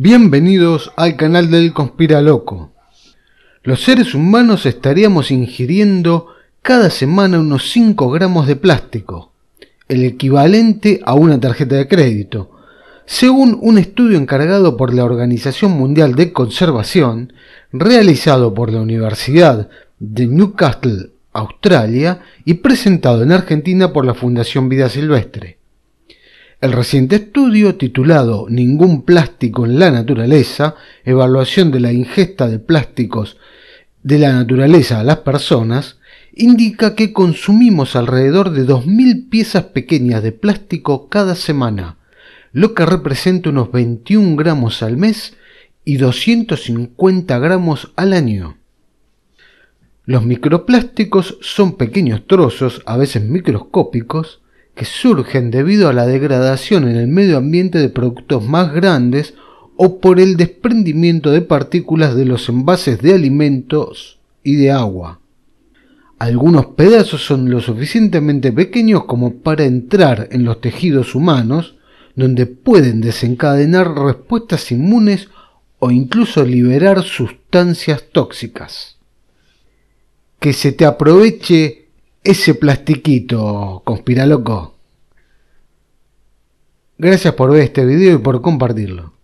Bienvenidos al canal del Conspira Loco. Los seres humanos estaríamos ingiriendo cada semana unos 5 gramos de plástico, el equivalente a una tarjeta de crédito, según un estudio encargado por la Organización Mundial de Conservación, realizado por la Universidad de Newcastle, Australia, y presentado en Argentina por la Fundación Vida Silvestre. El reciente estudio, titulado Ningún plástico en la naturaleza, evaluación de la ingesta de plásticos de la naturaleza a las personas, indica que consumimos alrededor de 2.000 piezas pequeñas de plástico cada semana, lo que representa unos 21 gramos al mes y 250 gramos al año. Los microplásticos son pequeños trozos, a veces microscópicos, que surgen debido a la degradación en el medio ambiente de productos más grandes o por el desprendimiento de partículas de los envases de alimentos y de agua. Algunos pedazos son lo suficientemente pequeños como para entrar en los tejidos humanos, donde pueden desencadenar respuestas inmunes o incluso liberar sustancias tóxicas. Que se te aproveche ese plastiquito, conspira loco. Gracias por ver este video y por compartirlo.